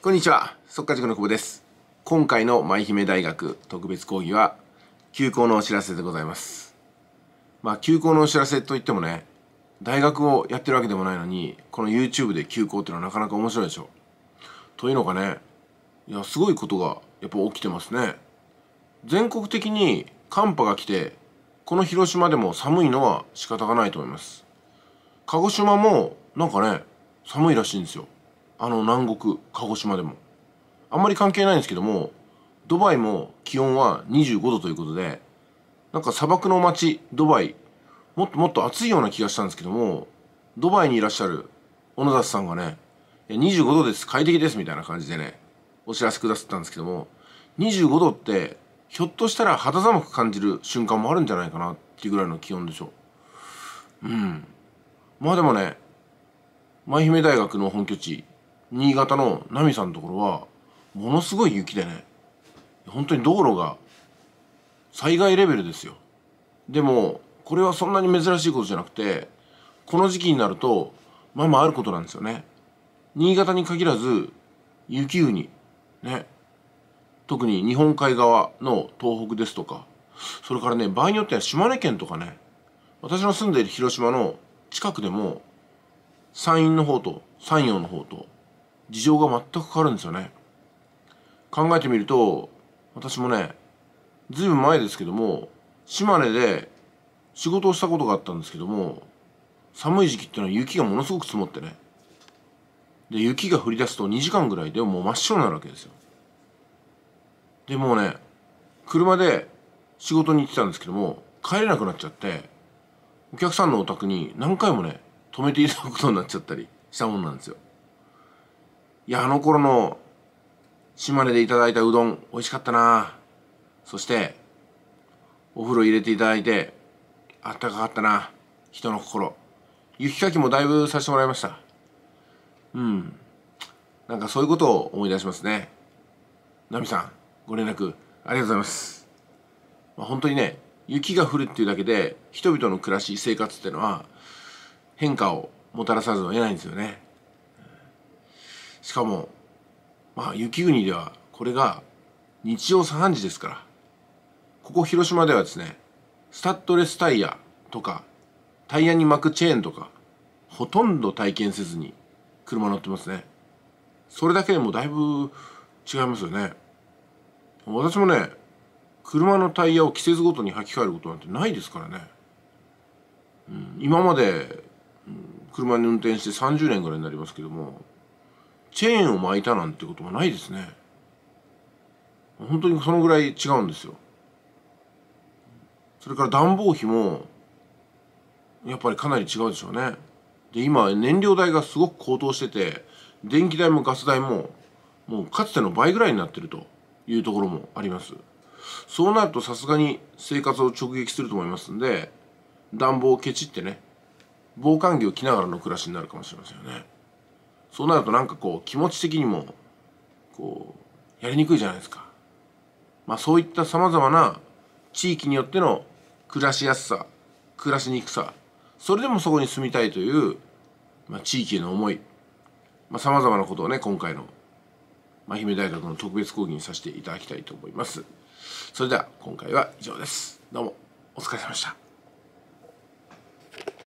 こんにちは、速稼塾の久保です。今回の舞姫大学特別講義は、休校のお知らせでございます。まあ、休校のお知らせといってもね、大学をやってるわけでもないのに、この YouTube で休校っていうのはなかなか面白いでしょ。というのかね、いや、すごいことがやっぱ起きてますね。全国的に寒波が来て、この広島でも寒いのは仕方がないと思います。鹿児島もなんかね、寒いらしいんですよ。あの南国鹿児島でもあんまり関係ないんですけどもドバイも気温は25度ということでなんか砂漠の街ドバイもっともっと暑いような気がしたんですけどもドバイにいらっしゃる小野田さんがね25度です快適ですみたいな感じでねお知らせくださったんですけども25度ってひょっとしたら肌寒く感じる瞬間もあるんじゃないかなっていうぐらいの気温でしょううんまあでもね舞姫大学の本拠地新潟の奈美さんのところはものすごい雪でね本当に道路が災害レベルですよでもこれはそんなに珍しいことじゃなくてこの時期になるとまあまああることなんですよね新潟に限らず雪国ね特に日本海側の東北ですとかそれからね場合によっては島根県とかね私の住んでいる広島の近くでも山陰の方と山陽の方と事情が全く変わるんですよね考えてみると私もねずいぶん前ですけども島根で仕事をしたことがあったんですけども寒い時期っていうのは雪がものすごく積もってねで雪が降り出すと2時間ぐらいでもう真っ白になるわけですよでもうね車で仕事に行ってたんですけども帰れなくなっちゃってお客さんのお宅に何回もね止めていただくことになっちゃったりしたもんなんですよいや、あの頃の島根でいただいたうどん美味しかったなそして、お風呂入れていただいて、あったかかったな人の心。雪かきもだいぶさせてもらいました。うん。なんかそういうことを思い出しますね。ナミさん、ご連絡ありがとうございます。まあ、本当にね、雪が降るっていうだけで、人々の暮らし、生活っていうのは、変化をもたらさずを得ないんですよね。しかもまあ雪国ではこれが日曜3時ですからここ広島ではですねスタッドレスタイヤとかタイヤに巻くチェーンとかほとんど体験せずに車乗ってますねそれだけでもだいぶ違いますよね私もね車のタイヤを季節ごとに履き替えることなんてないですからね、うん、今まで、車に運転して30年ぐらいになりますけどもチェーンを巻いたなんてこともないですね本当にそのぐらい違うんですよそれから暖房費もやっぱりかなり違うでしょうねで今燃料代がすごく高騰してて電気代もガス代ももうかつての倍ぐらいになってるというところもありますそうなるとさすがに生活を直撃すると思いますんで暖房をケチってね防寒着を着ながらの暮らしになるかもしれませんよねそうなるとなんかこう気持ち的にもこうやりにくいじゃないですか。まあ、そういったさまざまな地域によっての暮らしやすさ暮らしにくさそれでもそこに住みたいという、まあ、地域への思いさまざ、まなことをね今回の、まあ、愛媛大学の特別講義にさせていただきたいと思います。それでは今回は以上です。どうもお疲れ様でした。